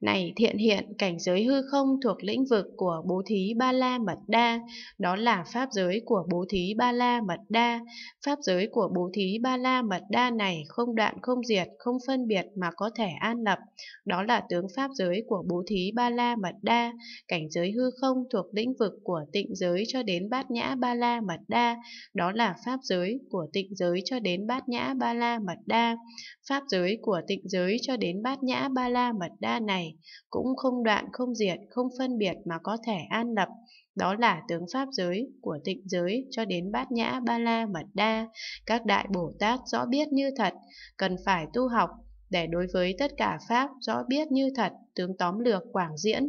Này thiện hiện, cảnh giới hư không thuộc lĩnh vực của bố thí ba la mật đa, đó là pháp giới của bố thí ba la mật đa. Pháp giới của bố thí ba la mật đa này không đoạn không diệt, không phân biệt mà có thể an lập, đó là tướng pháp giới của bố thí ba la mật đa. Cảnh giới hư không thuộc lĩnh vực của tịnh giới cho đến bát nhã ba la mật đa, đó là pháp giới của tịnh giới cho đến bát nhã ba la mật đa. Pháp giới của tịnh giới cho đến bát nhã ba la mật đa này cũng không đoạn không diệt, không phân biệt mà có thể an lập, đó là tướng pháp giới của tịnh giới cho đến bát nhã ba la mật đa, các đại Bồ Tát rõ biết như thật, cần phải tu học để đối với tất cả pháp rõ biết như thật, tướng tóm lược quảng diễn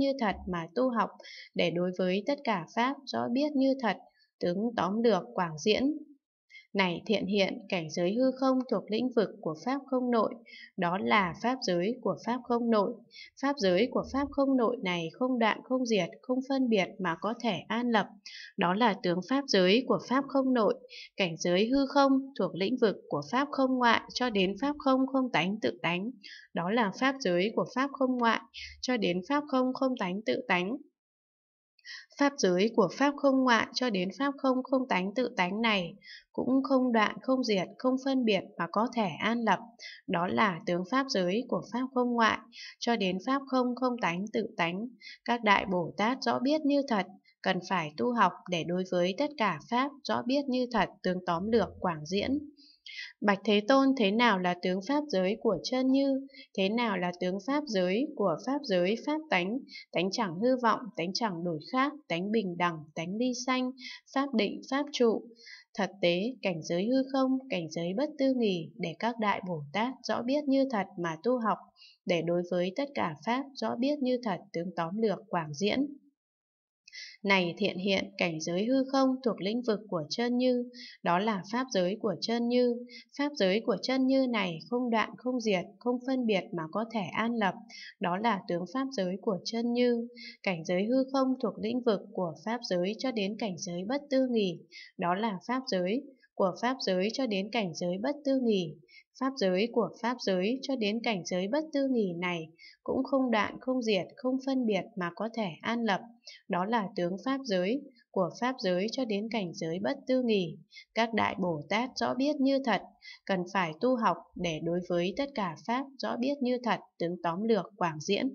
như thật mà tu học, để đối với tất cả Pháp rõ biết như thật, tướng tóm được quảng diễn, này thiện hiện, cảnh giới hư không thuộc lĩnh vực của Pháp không nội, đó là Pháp giới của Pháp không nội. Pháp giới của Pháp không nội này không đoạn không diệt, không phân biệt mà có thể an lập, đó là tướng Pháp giới của Pháp không nội. Cảnh giới hư không thuộc lĩnh vực của Pháp không ngoại cho đến Pháp không không tánh tự tánh, đó là Pháp giới của Pháp không ngoại cho đến Pháp không không tánh tự tánh Pháp giới của Pháp không ngoại cho đến Pháp không không tánh tự tánh này cũng không đoạn, không diệt, không phân biệt mà có thể an lập. Đó là tướng Pháp giới của Pháp không ngoại cho đến Pháp không không tánh tự tánh. Các Đại Bồ Tát rõ biết như thật, cần phải tu học để đối với tất cả Pháp rõ biết như thật tướng tóm lược quảng diễn. Bạch Thế Tôn thế nào là tướng pháp giới của chân như, thế nào là tướng pháp giới của pháp giới pháp tánh, tánh chẳng hư vọng, tánh chẳng đổi khác, tánh bình đẳng, tánh ly sanh, pháp định, pháp trụ. Thật tế, cảnh giới hư không, cảnh giới bất tư nghỉ, để các đại Bồ Tát rõ biết như thật mà tu học, để đối với tất cả Pháp rõ biết như thật tướng tóm lược quảng diễn. Này thiện hiện, cảnh giới hư không thuộc lĩnh vực của chân như, đó là pháp giới của chân như. Pháp giới của chân như này không đoạn, không diệt, không phân biệt mà có thể an lập, đó là tướng pháp giới của chân như. Cảnh giới hư không thuộc lĩnh vực của pháp giới cho đến cảnh giới bất tư nghỉ, đó là pháp giới của pháp giới cho đến cảnh giới bất tư nghỉ. Pháp giới của pháp giới cho đến cảnh giới bất tư nghỉ này cũng không đoạn, không diệt, không phân biệt mà có thể an lập. Đó là tướng pháp giới của pháp giới cho đến cảnh giới bất tư nghỉ. Các đại Bồ Tát rõ biết như thật, cần phải tu học để đối với tất cả pháp rõ biết như thật, tướng tóm lược quảng diễn.